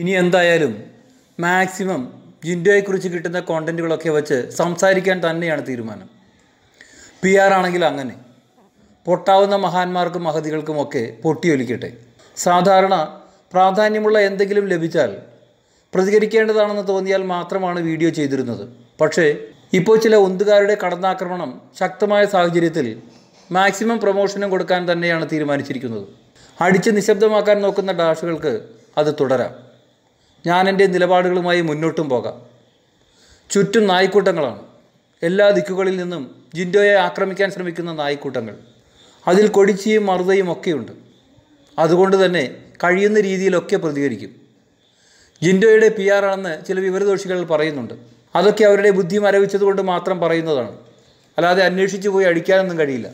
ഇനി എന്തായാലും മാക്സിമം ജിൻഡോയെക്കുറിച്ച് കിട്ടുന്ന കോണ്ടൻറ്റുകളൊക്കെ വെച്ച് സംസാരിക്കാൻ തന്നെയാണ് തീരുമാനം പി ആർ ആണെങ്കിൽ അങ്ങനെ പൊട്ടാവുന്ന മഹാന്മാർക്കും മഹതികൾക്കുമൊക്കെ പൊട്ടിയൊലിക്കട്ടെ സാധാരണ പ്രാധാന്യമുള്ള എന്തെങ്കിലും ലഭിച്ചാൽ പ്രതികരിക്കേണ്ടതാണെന്ന് തോന്നിയാൽ മാത്രമാണ് വീഡിയോ ചെയ്തിരുന്നത് പക്ഷേ ഇപ്പോൾ ചില ഒന്തുകാരുടെ കടന്നാക്രമണം ശക്തമായ സാഹചര്യത്തിൽ മാക്സിമം പ്രൊമോഷനും കൊടുക്കാൻ തന്നെയാണ് തീരുമാനിച്ചിരിക്കുന്നത് അടിച്ച് നിശബ്ദമാക്കാൻ നോക്കുന്ന ഡാഷുകൾക്ക് അത് തുടരാം ഞാൻ എൻ്റെ നിലപാടുകളുമായി മുന്നോട്ടും പോകാം ചുറ്റും നായ്ക്കൂട്ടങ്ങളാണ് എല്ലാ ദിക്കുകളിൽ നിന്നും ജിൻഡോയെ ആക്രമിക്കാൻ ശ്രമിക്കുന്ന നായ്ക്കൂട്ടങ്ങൾ അതിൽ കൊടിച്ചിയും മറുതയും ഒക്കെയുണ്ട് അതുകൊണ്ട് തന്നെ കഴിയുന്ന രീതിയിലൊക്കെ പ്രതികരിക്കും ജിൻഡോയുടെ പി ആറാണെന്ന് ചില വിവരദോഷികൾ പറയുന്നുണ്ട് അതൊക്കെ അവരുടെ ബുദ്ധി മരവിച്ചതുകൊണ്ട് മാത്രം പറയുന്നതാണ് അല്ലാതെ അന്വേഷിച്ചു പോയി അടിക്കാനൊന്നും കഴിയില്ല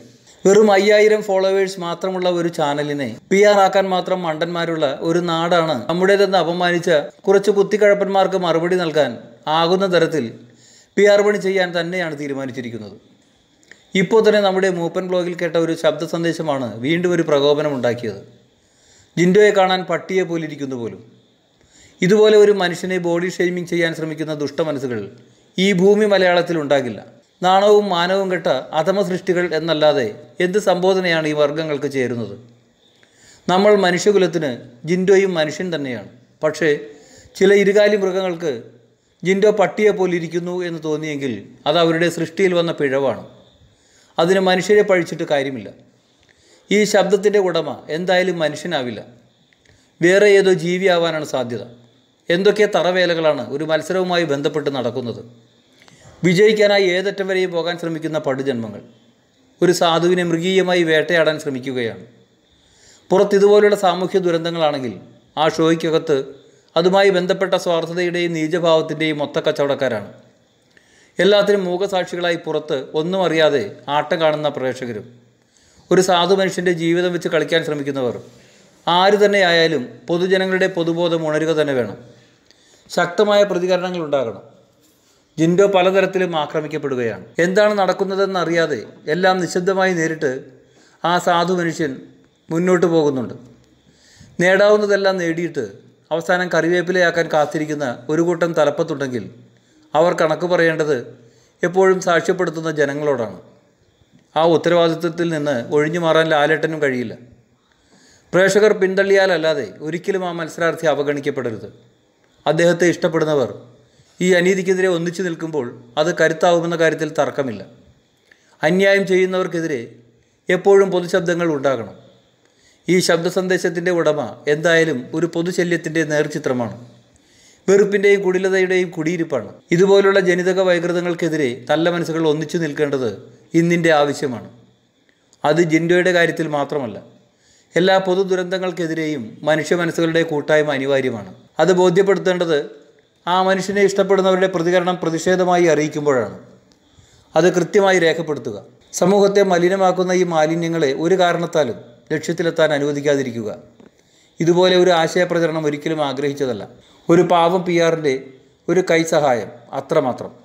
വെറും അയ്യായിരം ഫോളോവേഴ്സ് മാത്രമുള്ള ഒരു ചാനലിനെ പി ആർ ആക്കാൻ മാത്രം മണ്ടന്മാരുള്ള ഒരു നാടാണ് നമ്മുടേതെന്ന് അപമാനിച്ച കുറച്ച് കുത്തിക്കഴപ്പന്മാർക്ക് മറുപടി നൽകാൻ ആകുന്ന തരത്തിൽ പി ആർ പണി ചെയ്യാൻ തന്നെയാണ് തീരുമാനിച്ചിരിക്കുന്നത് ഇപ്പോൾ തന്നെ നമ്മുടെ മൂപ്പൻ ബ്ലോഗിൽ കേട്ട ഒരു ശബ്ദ സന്ദേശമാണ് വീണ്ടും ഒരു പ്രകോപനം ഉണ്ടാക്കിയത് ജിൻഡോയെ കാണാൻ പട്ടിയെ പോലിരിക്കുന്നു പോലും ഇതുപോലെ ഒരു മനുഷ്യനെ ബോഡി ഷെയ്മിങ് ചെയ്യാൻ ശ്രമിക്കുന്ന ദുഷ്ടമനസ്സുകൾ ഈ ഭൂമി മലയാളത്തിൽ ഉണ്ടാകില്ല നാണവും മാനവും കെട്ട അധമസൃഷ്ടികൾ സൃഷ്ടികൾ എന്നല്ലാതെ എന്ത് സംബോധനയാണ് ഈ വർഗങ്ങൾക്ക് ചേരുന്നത് നമ്മൾ മനുഷ്യകുലത്തിന് ജിൻഡോയും മനുഷ്യൻ തന്നെയാണ് പക്ഷേ ചില ഇരുകാലി മൃഗങ്ങൾക്ക് ജിൻഡോ പട്ടിയെ പോലിരിക്കുന്നു എന്ന് തോന്നിയെങ്കിൽ അത് അവരുടെ സൃഷ്ടിയിൽ വന്ന പിഴവാണ് അതിന് മനുഷ്യരെ പഴിച്ചിട്ട് കാര്യമില്ല ഈ ശബ്ദത്തിൻ്റെ ഉടമ എന്തായാലും മനുഷ്യനാവില്ല വേറെ ഏതോ ജീവിയാവാനാണ് സാധ്യത എന്തൊക്കെ തറവേലകളാണ് ഒരു മത്സരവുമായി ബന്ധപ്പെട്ട് നടക്കുന്നത് വിജയിക്കാനായി ഏതറ്റം വരെയും പോകാൻ ശ്രമിക്കുന്ന പടുജന്മങ്ങൾ ഒരു സാധുവിനെ മൃഗീയമായി വേട്ടയാടാൻ ശ്രമിക്കുകയാണ് പുറത്ത് ഇതുപോലുള്ള സാമൂഹ്യ ദുരന്തങ്ങളാണെങ്കിൽ ആ ഷോയ്ക്കകത്ത് അതുമായി ബന്ധപ്പെട്ട സ്വാർത്ഥതയുടെയും നീചഭാവത്തിൻ്റെയും മൊത്ത കച്ചവടക്കാരാണ് എല്ലാത്തിനും മൂകസാക്ഷികളായി പുറത്ത് ഒന്നും അറിയാതെ ആട്ടം കാണുന്ന പ്രേക്ഷകരും ഒരു സാധു മനുഷ്യൻ്റെ ജീവിതം വെച്ച് കളിക്കാൻ ശ്രമിക്കുന്നവർ ആര് തന്നെ ആയാലും പൊതുജനങ്ങളുടെ പൊതുബോധം ഉണരുക തന്നെ വേണം ശക്തമായ പ്രതികരണങ്ങൾ ഉണ്ടാകണം ജിൻഡോ പലതരത്തിലും ആക്രമിക്കപ്പെടുകയാണ് എന്താണ് നടക്കുന്നതെന്ന് അറിയാതെ എല്ലാം നിശബ്ദമായി നേരിട്ട് ആ സാധു മനുഷ്യൻ മുന്നോട്ട് പോകുന്നുണ്ട് നേടാവുന്നതെല്ലാം നേടിയിട്ട് അവസാനം കറിവേപ്പിലയാക്കാൻ കാത്തിരിക്കുന്ന ഒരു കൂട്ടം തലപ്പത്തുണ്ടെങ്കിൽ അവർ കണക്ക് പറയേണ്ടത് എപ്പോഴും സാക്ഷ്യപ്പെടുത്തുന്ന ജനങ്ങളോടാണ് ആ ഉത്തരവാദിത്വത്തിൽ നിന്ന് ഒഴിഞ്ഞു മാറാൻ ലാലേട്ടനും കഴിയില്ല പ്രേക്ഷകർ പിന്തള്ളിയാലല്ലാതെ ഒരിക്കലും ആ മത്സരാർത്ഥി അവഗണിക്കപ്പെടരുത് അദ്ദേഹത്തെ ഇഷ്ടപ്പെടുന്നവർ ഈ അനീതിക്കെതിരെ ഒന്നിച്ചു നിൽക്കുമ്പോൾ അത് കരുത്താവുമെന്ന കാര്യത്തിൽ തർക്കമില്ല അന്യായം ചെയ്യുന്നവർക്കെതിരെ എപ്പോഴും പൊതുശബ്ദങ്ങൾ ഉണ്ടാകണം ഈ ശബ്ദ സന്ദേശത്തിൻ്റെ ഉടമ എന്തായാലും ഒരു പൊതുശല്യത്തിൻ്റെ നേർചിത്രമാണ് വെറുപ്പിൻ്റെയും കുടിലതയുടെയും കുടിയിരിപ്പാണ് ഇതുപോലുള്ള ജനിതക വൈകൃതങ്ങൾക്കെതിരെ നല്ല മനസ്സുകൾ ഒന്നിച്ചു നിൽക്കേണ്ടത് ഇന്നിൻ്റെ ആവശ്യമാണ് അത് ജിൻഡോയുടെ കാര്യത്തിൽ മാത്രമല്ല എല്ലാ പൊതു ദുരന്തങ്ങൾക്കെതിരെയും മനുഷ്യ മനസ്സുകളുടെ കൂട്ടായ്മ അനിവാര്യമാണ് അത് ബോധ്യപ്പെടുത്തേണ്ടത് ആ മനുഷ്യനെ ഇഷ്ടപ്പെടുന്നവരുടെ പ്രതികരണം പ്രതിഷേധമായി അറിയിക്കുമ്പോഴാണ് അത് കൃത്യമായി രേഖപ്പെടുത്തുക സമൂഹത്തെ മലിനമാക്കുന്ന ഈ മാലിന്യങ്ങളെ ഒരു കാരണത്താലും ലക്ഷ്യത്തിലെത്താൻ അനുവദിക്കാതിരിക്കുക ഇതുപോലെ ഒരു ആശയപ്രചരണം ഒരിക്കലും ആഗ്രഹിച്ചതല്ല ഒരു പാവം പി ആറിൻ്റെ ഒരു കൈസഹായം അത്രമാത്രം